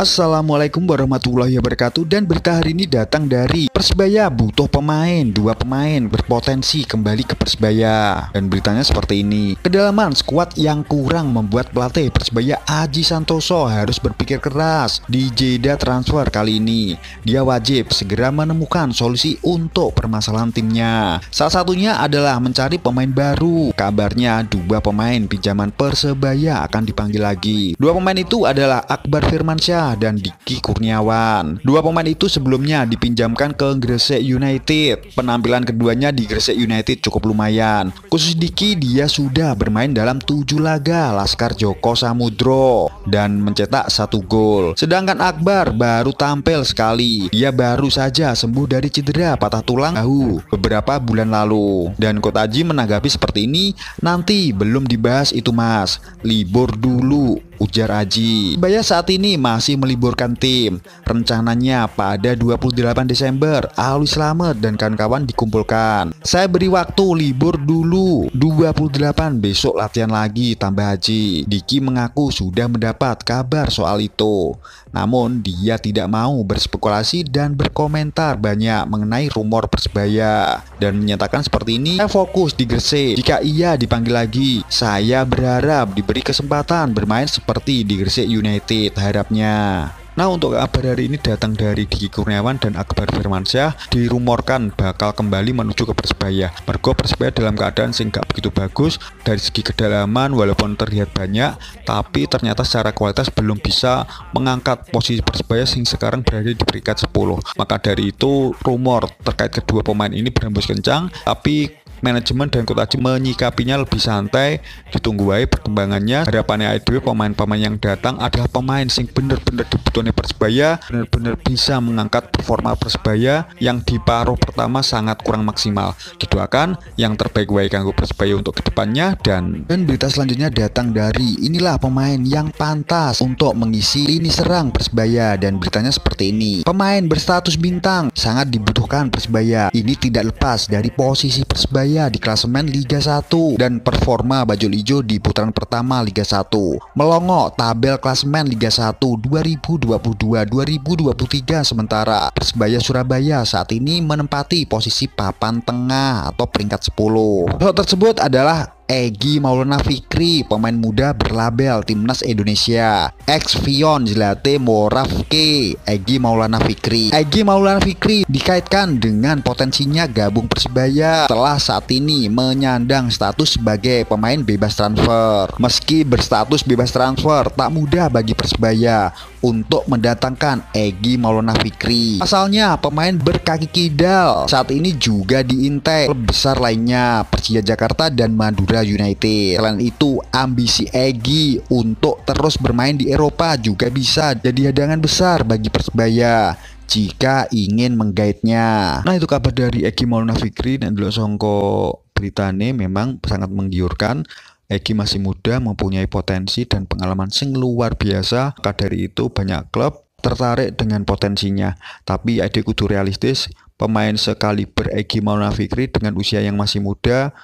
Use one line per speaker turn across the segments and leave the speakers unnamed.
Assalamualaikum warahmatullahi wabarakatuh dan berita hari ini datang dari Persebaya butuh pemain dua pemain berpotensi kembali ke Persebaya dan beritanya seperti ini kedalaman skuad yang kurang membuat pelatih Persebaya Aji Santoso harus berpikir keras di jeda transfer kali ini dia wajib segera menemukan solusi untuk permasalahan timnya salah satunya adalah mencari pemain baru kabarnya dua pemain pinjaman Persebaya akan dipanggil lagi dua pemain itu adalah Akbar Firmansyah dan Diki Kurniawan. Dua pemain itu sebelumnya dipinjamkan ke Gresik United. Penampilan keduanya di Gresik United cukup lumayan. Khusus Diki dia sudah bermain dalam tujuh laga Laskar Joko Samudro dan mencetak satu gol. Sedangkan Akbar baru tampil sekali. Dia baru saja sembuh dari cedera patah tulang tahu beberapa bulan lalu. Dan Kotaji menanggapi seperti ini, nanti belum dibahas itu mas. Libur dulu, ujar Aji. Bayar saat ini masih masih meliburkan tim. Rencananya pada 28 Desember, Alwi Slamet dan kawan-kawan dikumpulkan. Saya beri waktu libur dulu. 28 besok latihan lagi tambah haji. Diki mengaku sudah mendapat kabar soal itu. Namun dia tidak mau berspekulasi dan berkomentar banyak mengenai rumor Persebaya dan menyatakan seperti ini, saya fokus di Gresik. Jika ia dipanggil lagi, saya berharap diberi kesempatan bermain seperti di Gresik United harapnya. Nah, untuk kabar hari ini datang dari Diki Kurniawan dan Akbar Firmansyah dirumorkan bakal kembali menuju ke Persebaya. Mergo Persebaya dalam keadaan sing gak begitu bagus dari segi kedalaman walaupun terlihat banyak tapi ternyata secara kualitas belum bisa mengangkat posisi Persebaya sing sekarang berada di peringkat 10. Maka dari itu rumor terkait kedua pemain ini berhembus kencang tapi manajemen dan kota menyikapinya lebih santai ditunggu aja perkembangannya harapannya itu pemain-pemain yang datang adalah pemain sing bener-bener dibutuhkan Persebaya bener-bener bisa mengangkat performa Persebaya yang di paruh pertama sangat kurang maksimal didoakan yang terbaik wae kanggo Persebaya untuk kedepannya dan dan berita selanjutnya datang dari inilah pemain yang pantas untuk mengisi ini serang Persebaya dan beritanya seperti ini pemain berstatus bintang sangat dibutuhkan Persebaya ini tidak lepas dari posisi Persebaya Surabaya di klasemen Liga 1 dan performa Bajul Ijo di putaran pertama Liga 1. Melongo tabel klasemen Liga 1 2022-2023 sementara Persebaya Surabaya saat ini menempati posisi papan tengah atau peringkat 10. Hal tersebut adalah Egi Maulana Fikri, pemain muda berlabel timnas Indonesia. Ex Vion Zlate Moravke, Egi Maulana Fikri. Egi Maulana Fikri dikaitkan dengan potensinya gabung Persibaya telah saat ini menyandang status sebagai pemain bebas transfer. Meski berstatus bebas transfer, tak mudah bagi Persibaya untuk mendatangkan Egi Maulana Fikri. Pasalnya pemain berkaki kidal saat ini juga diintai klub besar lainnya Persija Jakarta dan Madura United. Selain itu, ambisi Egi untuk terus bermain di Eropa juga bisa jadi hadangan besar bagi Persebaya jika ingin menggaitnya. Nah itu kabar dari Egi Maulana Fikri dan Dulu Songko Britane memang sangat menggiurkan Egi masih muda, mempunyai potensi dan pengalaman sing luar biasa. Maka dari itu banyak klub tertarik dengan potensinya. Tapi Edi kudu realistis, pemain sekaliber Egi Maulana Fikri dengan usia yang masih muda,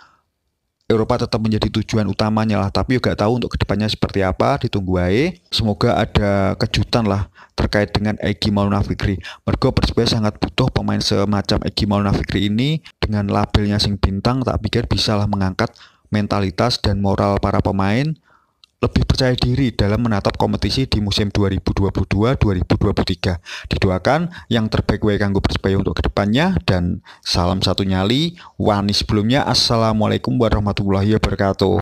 Eropa tetap menjadi tujuan utamanya lah, tapi juga tahu untuk kedepannya seperti apa, ditunggu aja. Semoga ada kejutan lah terkait dengan Egi Maulana Fikri. Mergo Persebaya sangat butuh pemain semacam Egi Maulana Fikri ini dengan labelnya sing bintang, tak pikir bisa lah mengangkat mentalitas dan moral para pemain lebih percaya diri dalam menatap kompetisi di musim 2022-2023. Didoakan yang terbaik wae kanggo Persebaya untuk kedepannya dan salam satu nyali. Wani sebelumnya Assalamualaikum warahmatullahi wabarakatuh.